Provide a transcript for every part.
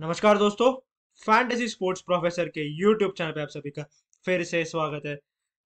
नमस्कार दोस्तों fantasy sports professor के यूट्यूब चैनल पे आप सभी का फिर से स्वागत है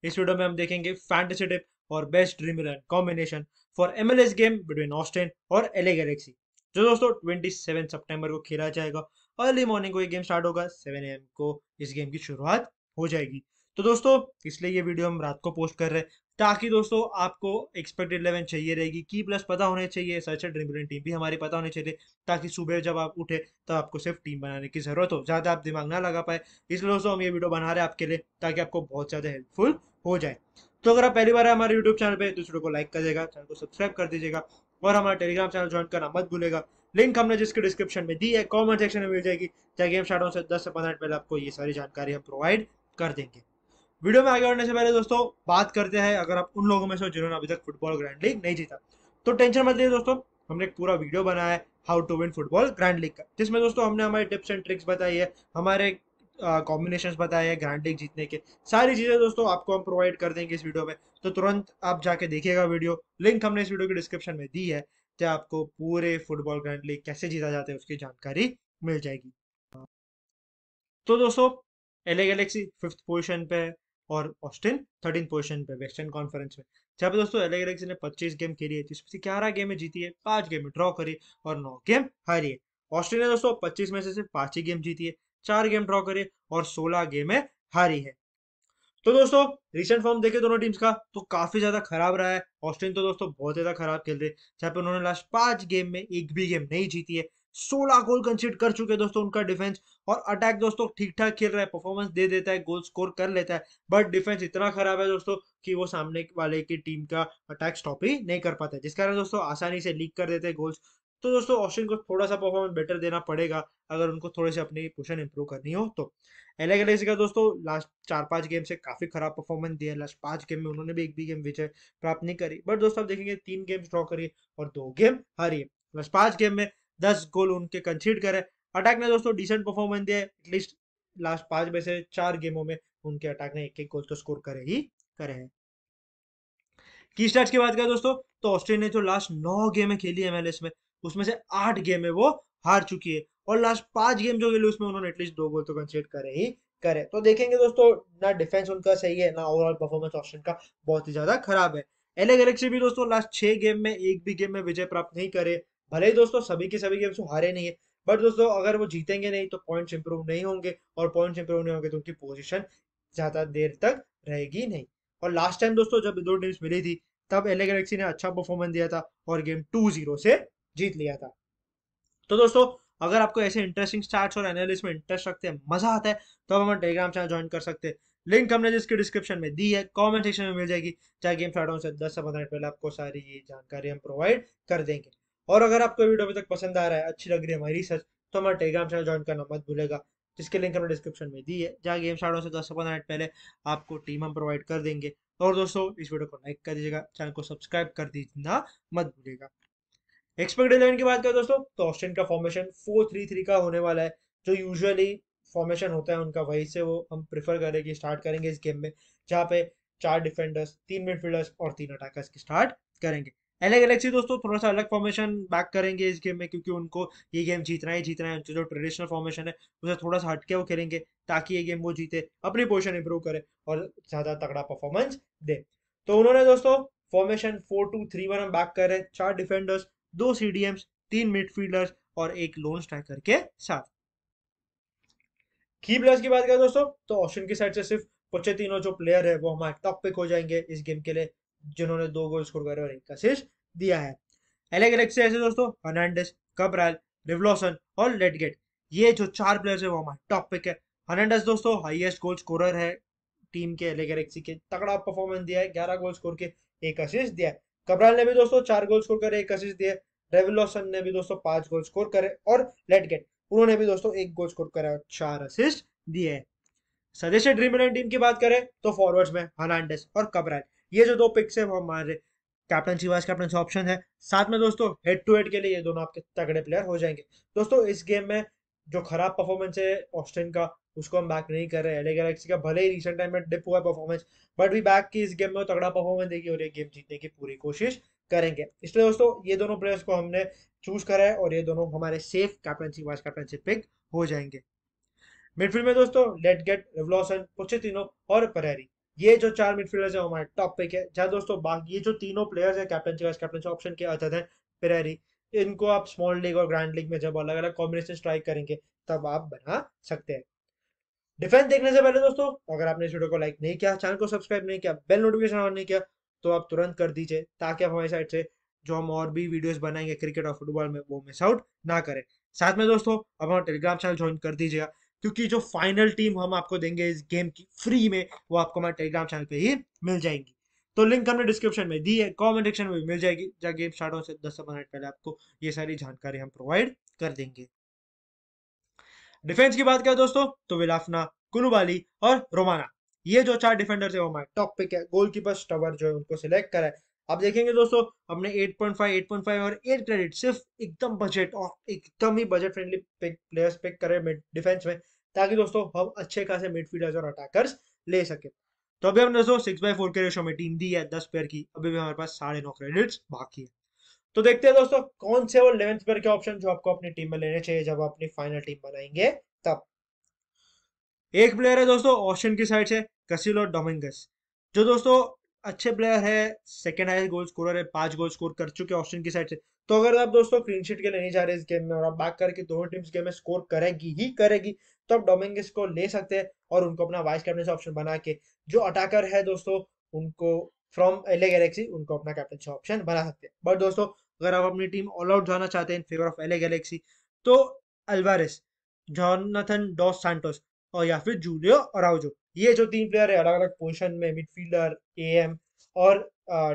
इस वीडियो में हम देखेंगे फैंटेसी टिप और best Dream Eleven combination for MLS game between Austin और एले गैलेक्सी जो दोस्तों ट्वेंटी सितंबर को खेला जाएगा अर्ली मॉर्निंग को ये गेम स्टार्ट होगा सेवन एम को इस गेम की शुरुआत हो जाएगी तो दोस्तों इसलिए ये वीडियो हम रात को पोस्ट कर रहे हैं ताकि दोस्तों आपको एक्सपेक्टेड इलेवन चाहिए रहेगी की प्लस पता होने चाहिए सर्चर ड्रिबलिंग टीम भी हमारी पता होनी चाहिए ताकि सुबह जब आप उठे तो आपको सिर्फ टीम बनाने की ज़रूरत हो ज़्यादा आप दिमाग ना लगा पाए इसलिए दोस्तों हम ये वीडियो बना रहे हैं आपके लिए ताकि आपको बहुत ज़्यादा हेल्पफुल हो जाए तो अगर आप पहली बार हमारे यूट्यूब चैनल पर तो को लाइक कर देगा चैनल को सब्सक्राइब कर दीजिएगा और हमारा टेलीग्राम चैनल ज्वाइन करना मत भूलेगा लिंक हमने जिसके डिस्क्रिप्शन में दी है कॉमेंट सेक्शन में मिल जाएगी ताकि हम शार्टों से दस से पंद्रह मिनट पहले आपको ये सारी जानकारी हम प्रोवाइड कर देंगे वीडियो में आगे बढ़ने से पहले दोस्तों बात करते हैं अगर आप उन लोगों में से जिन्होंने अभी तक फुटबॉल ग्रैंड लीग नहीं जीता तो टेंशन मत लीजिए दोस्तों हमने एक पूरा वीडियो बनाया है how to win football grand league का जिसमें दोस्तों हमने हमारे टिप्स एंड ट्रिक्स बताई है हमारे कॉम्बिनेशन बताए हैं ग्रैंड लीग जीतने के सारी चीज़ें दोस्तों आपको हम प्रोवाइड कर देंगे इस वीडियो में तो तुरंत आप जाके देखिएगा वीडियो लिंक हमने इस वीडियो के डिस्क्रिप्शन में दी है तो आपको पूरे फुटबॉल ग्रैंड लीग कैसे जीता जाता है उसकी जानकारी मिल जाएगी तो दोस्तों एले गैलेक्सी फिफ्थ पोजिशन पे और ऑस्टिन थर्टीन पोजिशन पे वेस्टर्न कॉन्फ्रेंस में जहाँ पे दोस्तों अलग अलग ने पच्चीस गेम खेली है जिसमें तो से ग्यारह गेमें जीती है पांच गेम ड्रॉ करी और नौ गेम हारी है ऑस्ट्रेलिया ने दोस्तों पच्चीस में से सिर्फ पांच ही गेम जीती है चार गेम ड्रॉ करे और सोलह गेमें हारी है तो दोस्तों रिसेंट फॉर्म देखे दोनों टीम्स का तो काफी ज्यादा खराब रहा है ऑस्ट्रेलिया तो दोस्तों बहुत ज्यादा खराब खेल रहे जहाँ पे उन्होंने लास्ट पांच गेम में एक भी गेम नहीं जीती है 16 गोल कंसीड कर चुके दोस्तों उनका डिफेंस और अटैक दोस्तों ठीक ठाक खेल रहा है परफॉर्मेंस दे देता है गोल स्कोर कर लेता है बट डिफेंस इतना खराब है दोस्तों कि वो सामने वाले की टीम का अटैक स्टॉप ही नहीं कर पाता है जिस कारण दोस्तों आसानी से लीक कर देते हैं गोल्स तो दोस्तों ऑस्ट्रेन को थोड़ा सा परफॉर्मेंस बेटर देना पड़ेगा अगर उनको थोड़े से अपनी पोजिशन इंप्रूव करनी हो तो अलग अलग का दोस्तों लास्ट चार पांच गेम से काफी खराब परफॉर्मेंस दिया लास्ट पांच गेम में उन्होंने भी एक भी गेम विजय प्राप्त नहीं करी बट दोस्तों आप देखेंगे तीन गेम ड्रॉ करिए और दो गेम हारिए लास्ट पांच गेम में दस गोल उनके कंसीड करे अटैक ने दोस्तों डिसेंट परफॉर्मेंस दिया एटलीस्ट लास्ट पांच में से चार गेमों में उनके अटैक ने एक एक गोल तो स्कोर करे ही करे हैं की स्टार्ट की बात करें दोस्तों तो ऑस्ट्रेलिया ने जो लास्ट नौ गेमें खेली एमएलएस में उसमें से आठ गेम वो हार चुकी है और लास्ट पांच गेम जो खेली उसमें उन्होंने एटलीस्ट दो गोल तो कंसीड करे ही करे तो देखेंगे दोस्तों ना डिफेंस उनका सही है ना ओवरऑल परफॉर्मेंस ऑस्ट्रेलिया का बहुत ही ज्यादा खराब है एले गैलेक्सी भी दोस्तों लास्ट छह गेम में एक भी गेम में विजय प्राप्त नहीं करे भले ही दोस्तों सभी के सभी गेम्स हारे नहीं है बट दोस्तों अगर वो जीतेंगे नहीं तो पॉइंट्स इंप्रूव नहीं होंगे और पॉइंट्स इंप्रूव नहीं होंगे तो उनकी पोजीशन ज्यादा देर तक रहेगी नहीं और लास्ट टाइम दोस्तों जब दो टीम्स मिली थी तब एल गैलेक्सी ने अच्छा परफॉर्मेंस दिया था और गेम टू जीरो से जीत लिया था तो दोस्तों अगर आपको ऐसे इंटरेस्टिंग स्टार्ट और एनालिस्ट में इंटरेस्ट रखते हैं मजा आता है तो आप हमारे टेलीग्राम चैनल ज्वाइन कर सकते हैं लिंक हमने जिसकी डिस्क्रिप्शन में दी है कमेंट सेक्शन में मिल जाएगी चाहे गेम स्टार्ट से दस से पंद्रह मिनट पहले आपको सारी ये जानकारी हम प्रोवाइड कर देंगे और अगर आपको वीडियो अभी तक पसंद आ रहा है अच्छी लग रही है हमारी रिसर्च तो हमारे टेलीग्राम चैनल ज्वाइन करना मत भूलेगा जिसके लिंक हमने डिस्क्रिप्शन में दी है जहाँ गेम स्टार्ट से दस से पंद्रह मिनट पहले आपको टीम हम प्रोवाइड कर देंगे और दोस्तों इस वीडियो को लाइक कर दीजिएगा चैनल को सब्सक्राइब कर दीजिए मत भूलेगा एक्सपेक्टेड इलेवन की बात करें दोस्तों तो ऑस्टिन का फॉर्मेशन फोर थ्री थ्री का होने वाला है जो यूजुअली फॉर्मेशन होता है उनका वही से वो हम प्रिफर करेंगे स्टार्ट करेंगे इस गेम में जहाँ पे चार डिफेंडर्स तीन मिडफील्डर्स और तीन अटैकर्स की स्टार्ट करेंगे एल गैलेक्सी दोस्तों थोड़ा सा अलग फॉर्मेशन बैक करेंगे इस गेम में क्योंकि उनको ये गेम जीतना ही जीतना है जो ट्रेडिशनल फॉर्मेशन है उसे थोड़ा सा हटके वो खेलेंगे ताकि ये गेम वो जीते अपनी पोजिशन इंप्रूव करे और ज़्यादा तगड़ा परफॉर्मेंस दे तो उन्होंने दोस्तों formation four two three one हम बैक कर रहे हैं चार डिफेंडर्स दो सी तीन मिडफील्डर्स और एक लोन स्ट्राइकर के साथ की प्लेयर्स की बात करें दोस्तों तो ऑप्शन की साइड से सिर्फ तीनों जो प्लेयर है वो हमारे टॉप पिक हो जाएंगे इस गेम के लिए जिन्होंने दो गोल स्कोर करे और एक असिस्ट दिया है अलग अलग से ऐसे दोस्तों हर्नांडिस कबराल रिवलॉसन और लेटगेट ये जो चार प्लेयर्स है वो हमारे टॉप पिक है हर्नांडस दोस्तों हाईएस्ट गोल स्कोरर है टीम के एलेगरेक्सी के तगड़ा परफॉर्मेंस दिया है ग्यारह गोल स्कोर के एक असिस्ट दिया है कबराल ने भी दोस्तों चार गोल स्कोर करे एक असिस्ट दिया रेवलॉसन ने भी दोस्तों पांच गोल स्कोर करे और लेटगेट उन्होंने भी दोस्तों एक गोल स्कोर करा और चार असिस्ट दिए है सदस्य ड्रीम इलेवन टीम की बात करें तो फॉरवर्ड्स में हर्नांडस और कबराल ये जो दो पिक्स है वो हमारे कैप्टन शिवाज कैप्टन से ऑप्शन है साथ में दोस्तों हेड टू हेड के लिए ये दोनों आपके तगड़े प्लेयर हो जाएंगे दोस्तों इस गेम में जो खराब परफॉर्मेंस है ऑस्ट्रेन का उसको हम बैक नहीं कर रहे हैं गैलेक्सी का भले ही रिसेंट टाइम में डिप हुआ परफॉर्मेंस बट भी बैक की इस गेम में तगड़ा परफॉर्मेंस देगी और ये गेम जीतने की पूरी कोशिश करेंगे इसलिए दोस्तों ये दोनों प्लेयर्स को हमने चूज करा है और ये दोनों हमारे safe captainship vice captainship pick हो जाएंगे मिडफील्ड में दोस्तों लेट गेट रेवलॉसन पोचेतिनो और परेरी ये जो चार मिडफील्डर्स है हमारे टॉप पिक है जहाँ दोस्तों बाकी ये जो तीनों प्लेयर्स है कैप्टन वाइस कैप्टन ऑप्शन के अदर है पेरेरी इनको आप स्मॉल लीग और ग्रैंड लीग में जब अलग अलग कॉम्बिनेशन स्ट्राइक करेंगे तब आप बना सकते हैं डिफेंस देखने से पहले दोस्तों अगर आपने इस वीडियो को लाइक नहीं किया चैनल को सब्सक्राइब नहीं किया बेल नोटिफिकेशन ऑन नहीं किया तो आप तुरंत कर दीजिए ताकि आप हमारी साइड से जो हम और भी वीडियोस बनाएंगे क्रिकेट और फुटबॉल में वो मिस आउट ना करें साथ में दोस्तों अब हमारा टेलीग्राम चैनल ज्वाइन कर दीजिएगा क्योंकि जो फाइनल टीम हम आपको देंगे इस गेम की फ्री में वो आपको हमारे टेलीग्राम चैनल पे ही मिल जाएगी तो लिंक हमने डिस्क्रिप्शन में दी है कमेंट सेक्शन में भी मिल जाएगी जहाँ गेम स्टार्ट होने से दस से पंद्रह मिनट पहले आपको ये सारी जानकारी हम प्रोवाइड कर देंगे डिफेंस की बात करें दोस्तों तो विलाफना कुलूबाली और रोमाना ये जो चार डिफेंडर्स है वो हमारे टॉप पिक है गोलकीपर स्टवर जो है उनको सिलेक्ट करा है आप देखेंगे दोस्तों हमने 8.5 8.5 और 8 क्रेडिट सिर्फ एकदम बजट और एकदम ही बजट फ्रेंडली प्लेयर्स पिक करे डिफेंस में ताकि दोस्तों हम अच्छे खासे मिडफील्डर्स और अटैकर्स ले सके तो अभी हमने दोस्तों सिक्स बाई फोर के रेशो में टीम दी है दस प्लेयर की अभी भी हमारे पास साढ़े नौ क्रेडिट्स बाकी है तो देखते हैं दोस्तों कौन से वो इलेवेंथ प्लेयर के ऑप्शन जो आपको अपनी टीम में लेने चाहिए जब आप अपनी फाइनल टीम बनाएंगे तब एक प्लेयर है दोस्तों ऑप्शन की साइड से कसिल और डोमिंगस जो दोस्तों अच्छे प्लेयर है सेकेंड हाइस्ट गोल स्कोरर है पांच गोल स्कोर कर चुके हैं ऑप्शन की साइड से तो अगर आप दोस्तों क्लीन शीट के लिए नहीं जा रहे इस गेम में और आप बात करके दोनों टीम्स गेम में स्कोर करेगी ही करेगी तो आप डोमिंगस को ले सकते हैं और उनको अपना वाइस कैप्टन से ऑप्शन बना के जो अटैकर है दोस्तों उनको फ्रॉम एल गैलेक्सी उनको अपना कैप्टन से ऑप्शन बना सकते हैं बट दोस्तों अगर आप अपनी टीम ऑल आउट जाना चाहते हैं in favour of L Galaxy तो अल्वारिस जॉनथन डॉस सैंटोस और या फिर जूलियो और ये जो तीन प्लेयर है अलग अलग पोजिशन में मिडफील्डर ए एम और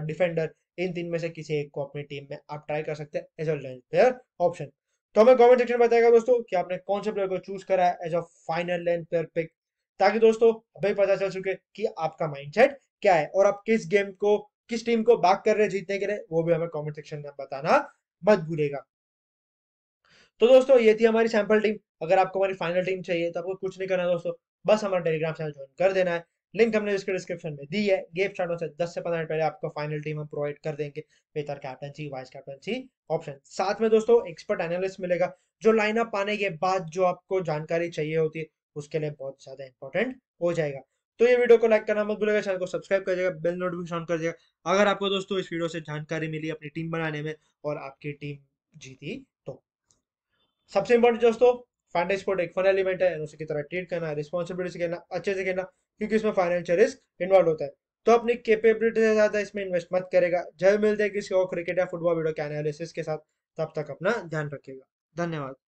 डिफेंडर इन तीन में से किसी एक को अपनी टीम में आप ट्राई कर सकते हैं as a length player option तो हमें कमेंट सेक्शन में बताएगा दोस्तों कि आपने कौन से प्लेयर को चूज करा है as a final length player pick ताकि दोस्तों अभी पता चल सके कि आपका माइंड क्या है और आप किस गेम को किस टीम को बाग कर रहे जीतने के लिए वो भी हमें कॉमेंट सेक्शन में बताना मत भूलेगा तो दोस्तों ये थी हमारी सैंपल टीम अगर आपको हमारी फाइनल टीम चाहिए तो आपको कुछ नहीं करना दोस्तों बस हमारा टेलीग्राम चैनल ज्वाइन कर देना है लिंक हमने इसके डिस्क्रिप्शन में दी है गेम स्टार्ट से 10 से 15 मिनट पहले आपको फाइनल टीम हम प्रोवाइड कर देंगे बेहतर कैप्टनसी वाइस कैप्टनसी ऑप्शन साथ में दोस्तों एक्सपर्ट एनालिस्ट मिलेगा जो लाइनअप आने के बाद जो आपको जानकारी चाहिए होती है उसके लिए बहुत ज्यादा इंपॉर्टेंट हो जाएगा तो ये वीडियो को लाइक करना मत भूलेगा चैनल को सब्सक्राइब कर देगा बेल नोटिफिकेशन ऑन कर देगा अगर आपको दोस्तों इस वीडियो से जानकारी मिली अपनी टीम बनाने में और आपकी टीम जीती तो सबसे इंपॉर्टेंट दोस्तों फाइनेंस कोड एक फन एलिमेंट है उसे की तरह ट्रीट करना रिस्पॉन्सिबिलिटी से करना अच्छे से करना क्योंकि इसमें फाइनेंशियल रिस्क इन्वॉल्व होता है तो अपनी कैपेबिलिटी से ज्यादा इसमें इन्वेस्ट मत करेगा जब मिलते हैं किसी और क्रिकेट या फुटबॉल वीडियो के एनालिसिस के साथ तब तक अपना ध्यान रखिएगा धन्यवाद